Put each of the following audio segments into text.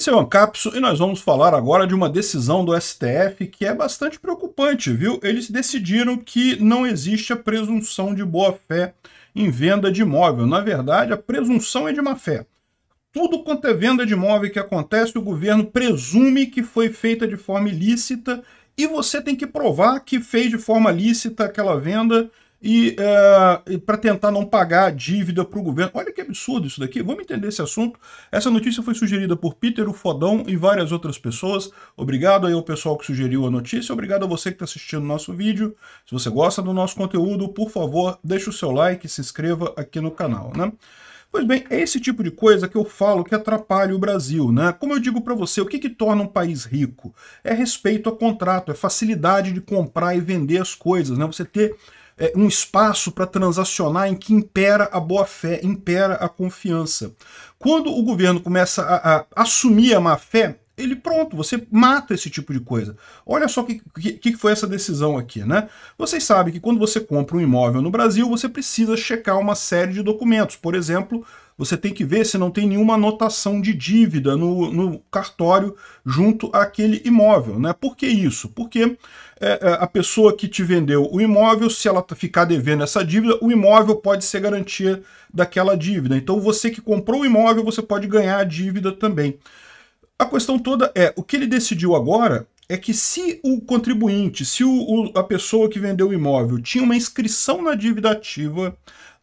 Esse é o Ancapso e nós vamos falar agora de uma decisão do STF que é bastante preocupante, viu? Eles decidiram que não existe a presunção de boa-fé em venda de imóvel. Na verdade, a presunção é de má-fé. Tudo quanto é venda de imóvel que acontece, o governo presume que foi feita de forma ilícita e você tem que provar que fez de forma lícita aquela venda e uh, é, para tentar não pagar dívida para o governo. Olha que absurdo isso daqui. Vamos entender esse assunto. Essa notícia foi sugerida por Peter, o Fodão e várias outras pessoas. Obrigado aí ao pessoal que sugeriu a notícia. Obrigado a você que está assistindo o nosso vídeo. Se você gosta do nosso conteúdo, por favor, deixe o seu like e se inscreva aqui no canal, né? Pois bem, é esse tipo de coisa que eu falo que atrapalha o Brasil, né? Como eu digo para você, o que, que torna um país rico? É respeito a contrato, é facilidade de comprar e vender as coisas, né? Você ter é, um espaço para transacionar em que impera a boa-fé, impera a confiança. Quando o governo começa a, a assumir a má-fé, ele pronto, você mata esse tipo de coisa. Olha só o que, que, que, foi essa decisão aqui, né? Vocês sabem que quando você compra um imóvel no Brasil, você precisa checar uma série de documentos. Por exemplo, você tem que ver se não tem nenhuma anotação de dívida no, no cartório junto àquele imóvel, né? Por que isso? Porque é, é a pessoa que te vendeu o imóvel, se ela tá, ficar devendo essa dívida, o imóvel pode ser garantia daquela dívida. Então você que comprou o imóvel, você pode ganhar a dívida também. A questão toda é, o que ele decidiu agora é que se o contribuinte, se o, o, a pessoa que vendeu o imóvel tinha uma inscrição na dívida ativa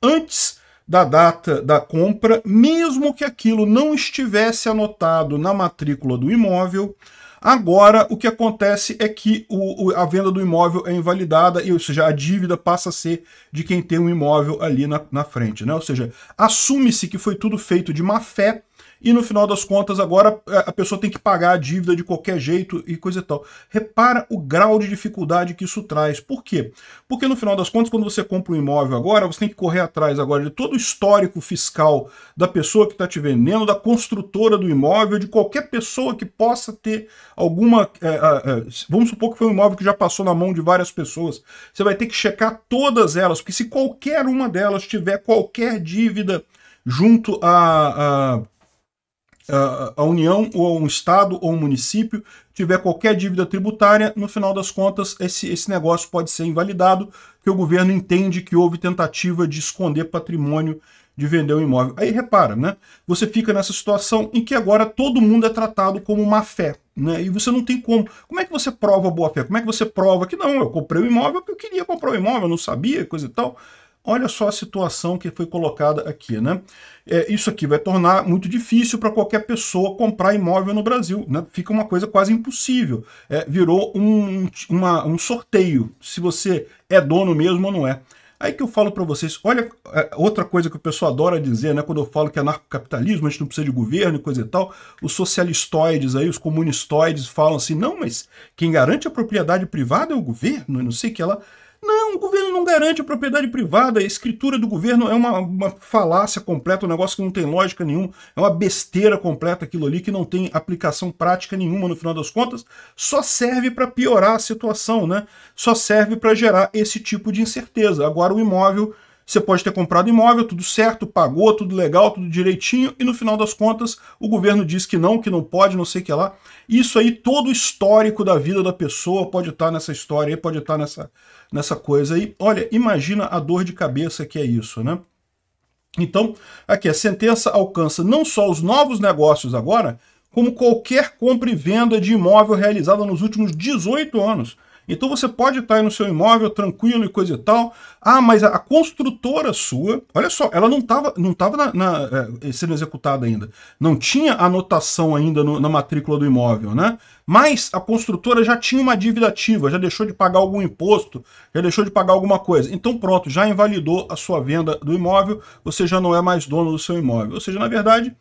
antes da data da compra, mesmo que aquilo não estivesse anotado na matrícula do imóvel, agora o que acontece é que o, a venda do imóvel é invalidada, e, ou seja, a dívida passa a ser de quem tem o um imóvel ali na, na frente. Né? Ou seja, assume-se que foi tudo feito de má fé, e no final das contas agora é, a pessoa tem que pagar a dívida de qualquer jeito e coisa e tal. Repara o grau de dificuldade que isso traz. Por quê? Porque no final das contas, quando você compra um imóvel agora, você tem que correr atrás agora de todo o histórico fiscal da pessoa que está te vendendo, da construtora do imóvel, de qualquer pessoa que possa ter alguma... É, é, é, vamos supor que foi um imóvel que já passou na mão de várias pessoas. Você vai ter que checar todas elas, porque se qualquer uma delas tiver qualquer dívida junto a, a a União ou um Estado ou um município tiver qualquer dívida tributária, no final das contas, esse, esse negócio pode ser invalidado, porque o governo entende que houve tentativa de esconder patrimônio de vender um imóvel. Aí repara, né? Você fica nessa situação em que agora todo mundo é tratado como má fé, né? E você não tem como. Como é que você prova boa fé? Como é que você prova que não, eu comprei o um imóvel porque eu queria comprar o um imóvel, eu não sabia, coisa e tal. Olha só a situação que foi colocada aqui, né? É, isso aqui vai tornar muito difícil para qualquer pessoa comprar imóvel no Brasil, né? Fica uma coisa quase impossível. É, virou um, uma, um sorteio, se você é dono mesmo ou não é. Aí que eu falo para vocês, olha é, outra coisa que o pessoal adora dizer, né? Quando eu falo que é anarcocapitalismo, a gente não precisa de governo e coisa e tal, os socialistoides aí, os comunistoides falam assim, não, mas quem garante a propriedade privada é o governo, não sei o que ela... É não, o governo não garante a propriedade privada, a escritura do governo é uma, uma falácia completa, um negócio que não tem lógica nenhuma, é uma besteira completa aquilo ali que não tem aplicação prática nenhuma no final das contas, só serve para piorar a situação, né? Só serve para gerar esse tipo de incerteza. Agora o imóvel você pode ter comprado imóvel, tudo certo, pagou, tudo legal, tudo direitinho, e no final das contas o governo diz que não, que não pode, não sei o que lá. Isso aí, todo o histórico da vida da pessoa pode estar tá nessa história aí, pode estar tá nessa, nessa coisa aí. Olha, imagina a dor de cabeça que é isso, né? Então, aqui, a sentença alcança não só os novos negócios agora, como qualquer compra e venda de imóvel realizada nos últimos 18 anos. Então você pode estar aí no seu imóvel tranquilo e coisa e tal. Ah, mas a, construtora sua, olha só, ela não estava não tava na, na, é, é, sendo executada ainda. Não tinha anotação ainda no, na matrícula do imóvel, né? Mas a construtora já tinha uma dívida ativa, já deixou de pagar algum imposto, já deixou de pagar alguma coisa. Então pronto, já invalidou a sua venda do imóvel, você já não é mais dono do seu imóvel. Ou seja, na verdade,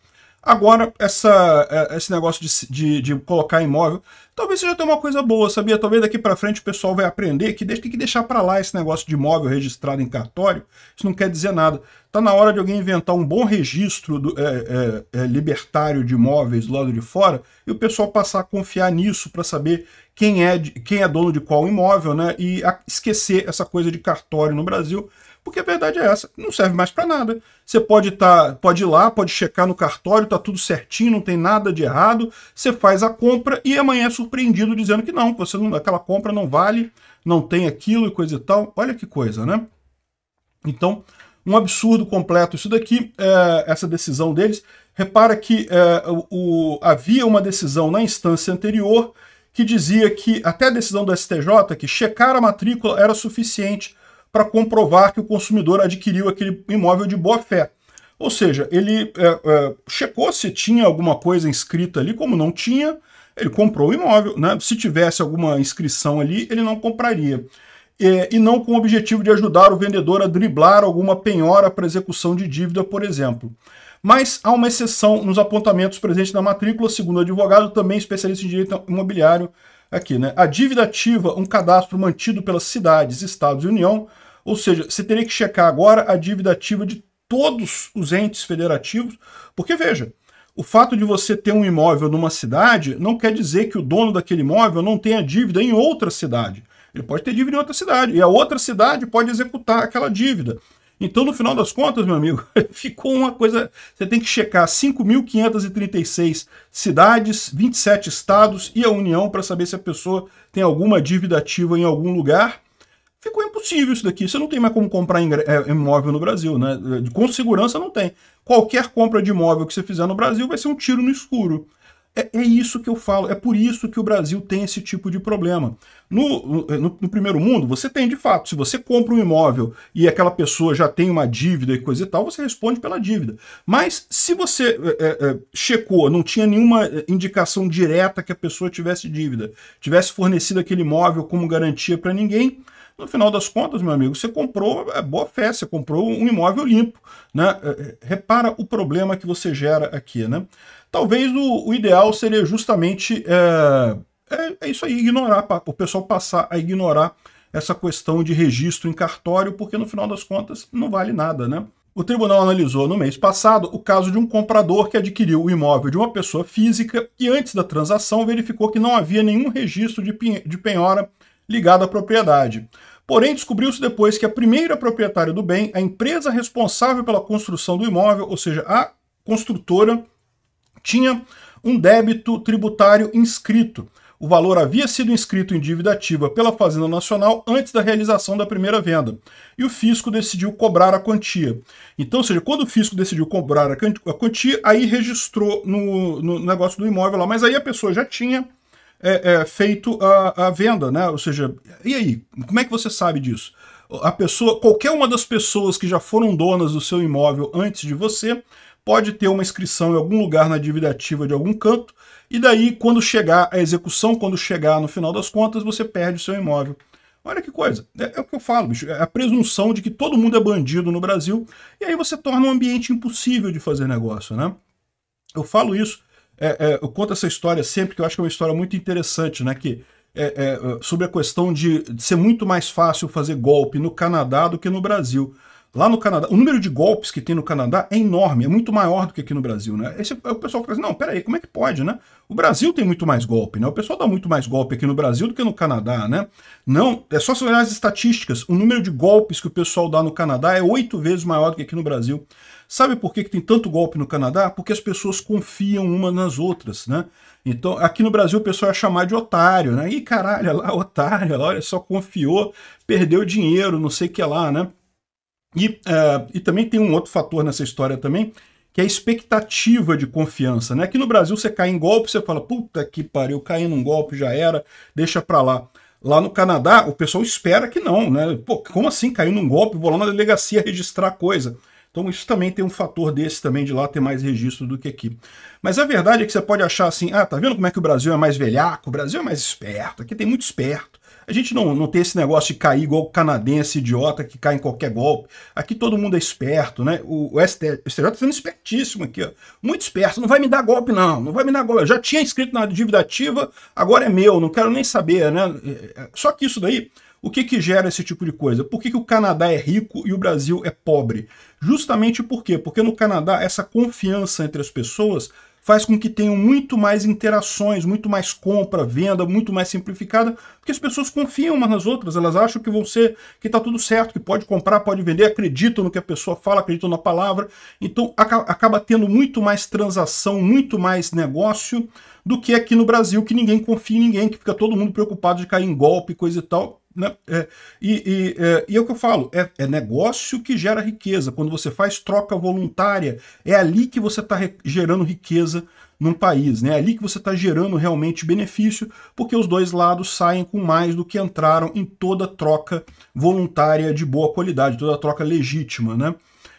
Agora, essa, é, esse negócio de, de, de, colocar imóvel, talvez seja até uma coisa boa, sabia? Talvez daqui para frente o pessoal vai aprender que tem que deixar para lá esse negócio de imóvel registrado em cartório. Isso não quer dizer nada. está na hora de alguém inventar um bom registro do, é, é, é, libertário de imóveis do lado de fora e o pessoal passar a confiar nisso para saber quem é, quem é dono de qual imóvel, né? E a, esquecer essa coisa de cartório no Brasil porque a verdade é essa, não serve mais para nada. Você pode, tá, pode ir lá, pode checar no cartório, tá tudo certinho, não tem nada de errado. Você faz a compra e amanhã é surpreendido dizendo que não, você não, aquela compra não vale, não tem aquilo e coisa e tal. Olha que coisa, né? Então, um absurdo completo isso daqui, é, essa decisão deles. Repara que é, o, havia uma decisão na instância anterior que dizia que, até a decisão do STJ, que checar a matrícula era suficiente para comprovar que o consumidor adquiriu aquele imóvel de boa fé. Ou seja, ele é, é, checou se tinha alguma coisa inscrita ali, como não tinha, ele comprou o imóvel. Né? Se tivesse alguma inscrição ali, ele não compraria. É, e não com o objetivo de ajudar o vendedor a driblar alguma penhora para execução de dívida, por exemplo. Mas há uma exceção nos apontamentos presentes na matrícula, segundo o advogado, também especialista em direito imobiliário, aqui, né? A dívida ativa, um cadastro mantido pelas cidades, estados e União, ou seja, você teria que checar agora a dívida ativa de todos os entes federativos, porque veja, o fato de você ter um imóvel numa cidade não quer dizer que o dono daquele imóvel não tenha dívida em outra cidade. Ele pode ter dívida em outra cidade, e a outra cidade pode executar aquela dívida. Então, no final das contas, meu amigo, ficou uma coisa. Você tem que checar 5.536 cidades, 27 estados e a União para saber se a pessoa tem alguma dívida ativa em algum lugar. Ficou impossível isso daqui. Você não tem mais como comprar é, é, imóvel no Brasil, né? Com segurança não tem. Qualquer compra de imóvel que você fizer no Brasil vai ser um tiro no escuro. É, é, isso que eu falo, é por isso que o Brasil tem esse tipo de problema. No, é, no, no, primeiro mundo, você tem de fato, se você compra um imóvel e aquela pessoa já tem uma dívida e coisa e tal, você responde pela dívida. Mas se você é, é, é checou, não tinha nenhuma é, indicação direta que a pessoa tivesse dívida, tivesse fornecido aquele imóvel como garantia para ninguém, no final das contas, meu amigo, você comprou, é boa fé, você comprou um imóvel limpo. Né? É, é, repara o problema que você gera aqui. Né? Talvez o, o ideal seria justamente é, é, é isso aí, ignorar, o pessoal passar a ignorar essa questão de registro em cartório, porque no final das contas não vale nada, né? O tribunal analisou no mês passado o caso de um comprador que adquiriu o imóvel de uma pessoa física e, antes da transação, verificou que não havia nenhum registro de, de penhora ligado à propriedade. Porém, descobriu-se depois que a primeira proprietária do bem, a empresa responsável pela construção do imóvel, ou seja, a construtora, tinha um débito tributário inscrito. O valor havia sido inscrito em dívida ativa pela Fazenda Nacional antes da realização da primeira venda. E o fisco decidiu cobrar a quantia. Então, ou seja, quando o fisco decidiu cobrar a quantia, aí registrou no, no negócio do imóvel lá. Mas aí a pessoa já tinha é, é feito a, a venda, né? Ou seja, e aí? Como é que você sabe disso? A pessoa, qualquer uma das pessoas que já foram donas do seu imóvel antes de você, pode ter uma inscrição em algum lugar na dívida ativa de algum canto, e daí, quando chegar a execução, quando chegar no final das contas, você perde o seu imóvel. Olha que coisa, é, é o que eu falo, bicho. é a presunção de que todo mundo é bandido no Brasil, e aí você torna um ambiente impossível de fazer negócio, né? Eu falo isso é, é, eu conto essa história sempre, que eu acho que é uma história muito interessante, né? Que, é, é, é sobre a questão de, de ser muito mais fácil fazer golpe no Canadá do que no Brasil. Lá no Canadá, o número de golpes que tem no Canadá é enorme, é muito maior do que aqui no Brasil, né? Esse, é o pessoal fala assim, não, peraí, como é que pode, né? O Brasil tem muito mais golpe, né? O pessoal dá muito mais golpe aqui no Brasil do que no Canadá, né? Não, é só se olhar as estatísticas, o número de golpes que o pessoal dá no Canadá é oito vezes maior do que aqui no Brasil. Sabe por que, que tem tanto golpe no Canadá? Porque as pessoas confiam umas nas outras, né? Então, aqui no Brasil o pessoal ia é chamar de otário, né? Ih, caralho, lá, otário, olha, só confiou, perdeu dinheiro, não sei o que lá, né? E, uh, e também tem um outro fator nessa história também, que é a expectativa de confiança, né? Aqui no Brasil você cai em golpe, você fala, puta que pariu, caí num golpe, já era, deixa pra lá. Lá no Canadá, o pessoal espera que não, né? Pô, como assim caiu num golpe? Vou lá na delegacia registrar coisa. Então isso também tem um fator desse também de lá ter mais registro do que aqui. Mas a verdade é que você pode achar assim, ah, tá vendo como é que o Brasil é mais velhaco? O Brasil é mais esperto, aqui tem muito esperto. A gente não, não tem esse negócio de cair igual o canadense idiota que cai em qualquer golpe. Aqui todo mundo é esperto, né? O, o STJ está tá sendo espertíssimo aqui, ó. Muito esperto. Não vai me dar golpe, não. Não vai me dar golpe. Eu já tinha escrito na dívida ativa, agora é meu. Não quero nem saber, né? É, é, só que isso daí o que, que gera esse tipo de coisa? Por que, que o Canadá é rico e o Brasil é pobre? Justamente por quê? Porque no Canadá essa confiança entre as pessoas faz com que tenham muito mais interações, muito mais compra, venda, muito mais simplificada, porque as pessoas confiam umas nas outras, elas acham que vão ser, que está tudo certo, que pode comprar, pode vender, acreditam no que a pessoa fala, acreditam na palavra, então acaba tendo muito mais transação, muito mais negócio do que aqui no Brasil, que ninguém confia em ninguém, que fica todo mundo preocupado de cair em golpe, coisa e tal. Né? É, e, e, é, e, é, o que eu falo, é, é, negócio que gera riqueza. Quando você faz troca voluntária, é ali que você está gerando riqueza num país, né? é ali que você está gerando realmente benefício, porque os dois lados saem com mais do que entraram em toda troca voluntária de boa qualidade, toda troca legítima. Né?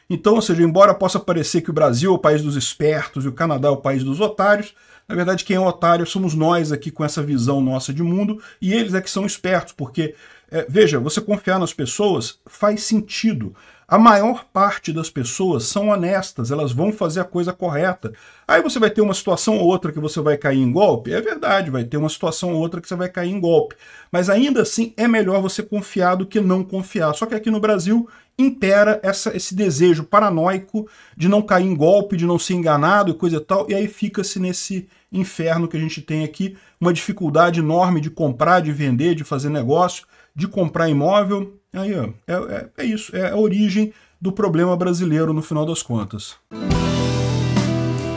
Então, ou seja, embora possa parecer que o Brasil é o país dos espertos e o Canadá é o país dos otários, na verdade, quem é otário somos nós aqui com essa visão nossa de mundo e eles é que são espertos, porque, é, veja, você confiar nas pessoas faz sentido. A maior parte das pessoas são honestas, elas vão fazer a coisa correta. Aí você vai ter uma situação ou outra que você vai cair em golpe? É verdade, vai ter uma situação ou outra que você vai cair em golpe. Mas ainda assim é melhor você confiar do que não confiar. Só que aqui no Brasil impera essa, esse desejo paranoico de não cair em golpe, de não ser enganado e coisa e tal, e aí fica-se nesse inferno que a gente tem aqui, uma dificuldade enorme de comprar, de vender, de fazer negócio de comprar imóvel. Aí, ó, é, é, é isso, é a origem do problema brasileiro no final das contas.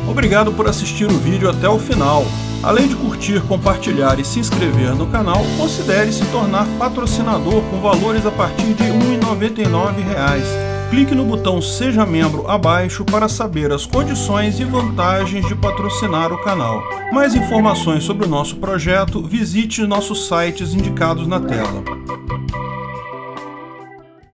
Obrigado por assistir o vídeo até o final. Além de curtir, compartilhar e se inscrever no canal, considere se tornar patrocinador com valores a partir de R$ 1,99 clique no botão Seja Membro abaixo para saber as condições e vantagens de patrocinar o canal. Mais informações sobre o nosso projeto, visite nossos sites indicados na tela. Thank you.